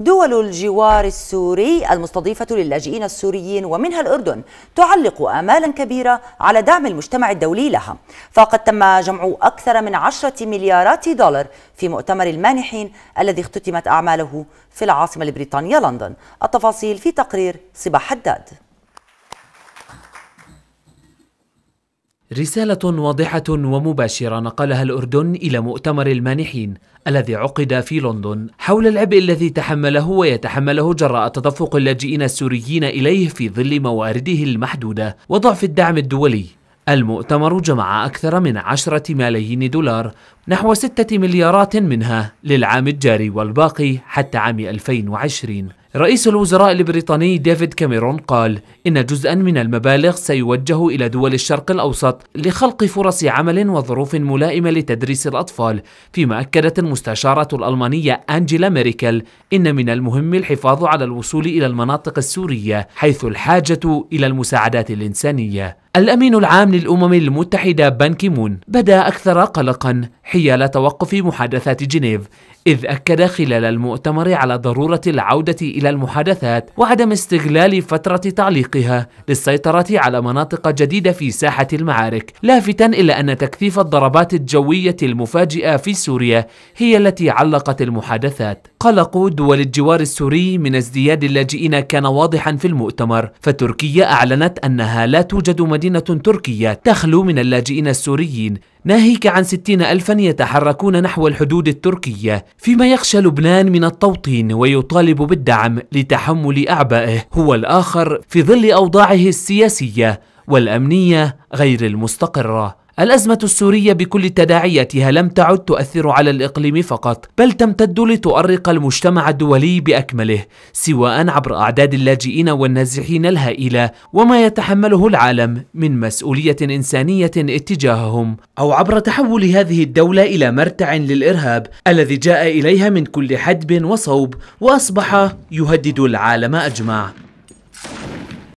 دول الجوار السوري المستضيفة للاجئين السوريين ومنها الأردن تعلق آمالا كبيرة على دعم المجتمع الدولي لها فقد تم جمع أكثر من عشرة مليارات دولار في مؤتمر المانحين الذي اختتمت أعماله في العاصمة البريطانية لندن التفاصيل في تقرير صباح حداد رسالة واضحة ومباشرة نقلها الأردن إلى مؤتمر المانحين الذي عقد في لندن حول العبء الذي تحمله ويتحمله جراء تدفق اللاجئين السوريين إليه في ظل موارده المحدودة وضعف الدعم الدولي المؤتمر جمع أكثر من عشرة ملايين دولار نحو ستة مليارات منها للعام الجاري والباقي حتى عام 2020 رئيس الوزراء البريطاني ديفيد كاميرون قال إن جزءا من المبالغ سيوجه إلى دول الشرق الأوسط لخلق فرص عمل وظروف ملائمة لتدريس الأطفال فيما أكدت المستشارة الألمانية أنجيلا ميريكل إن من المهم الحفاظ على الوصول إلى المناطق السورية حيث الحاجة إلى المساعدات الإنسانية الأمين العام للأمم المتحدة بان كيمون بدا أكثر قلقا حيال توقف محادثات جنيف إذ أكد خلال المؤتمر على ضرورة العودة إلى المحادثات وعدم استغلال فترة تعليقها للسيطرة على مناطق جديدة في ساحة المعارك لافتا إلى أن تكثيف الضربات الجوية المفاجئة في سوريا هي التي علقت المحادثات قلق دول الجوار السوري من ازدياد اللاجئين كان واضحا في المؤتمر فتركيا أعلنت أنها لا توجد مدينة تركية تخلو من اللاجئين السوريين ناهيك عن 60 ألفا يتحركون نحو الحدود التركية فيما يخشى لبنان من التوطين ويطالب بالدعم لتحمل أعبائه هو الآخر في ظل أوضاعه السياسية والأمنية غير المستقرة الأزمة السورية بكل تداعياتها لم تعد تؤثر على الإقليم فقط بل تمتد لتؤرق المجتمع الدولي بأكمله سواء عبر أعداد اللاجئين والنازحين الهائلة وما يتحمله العالم من مسؤولية إنسانية اتجاههم أو عبر تحول هذه الدولة إلى مرتع للإرهاب الذي جاء إليها من كل حدب وصوب وأصبح يهدد العالم أجمع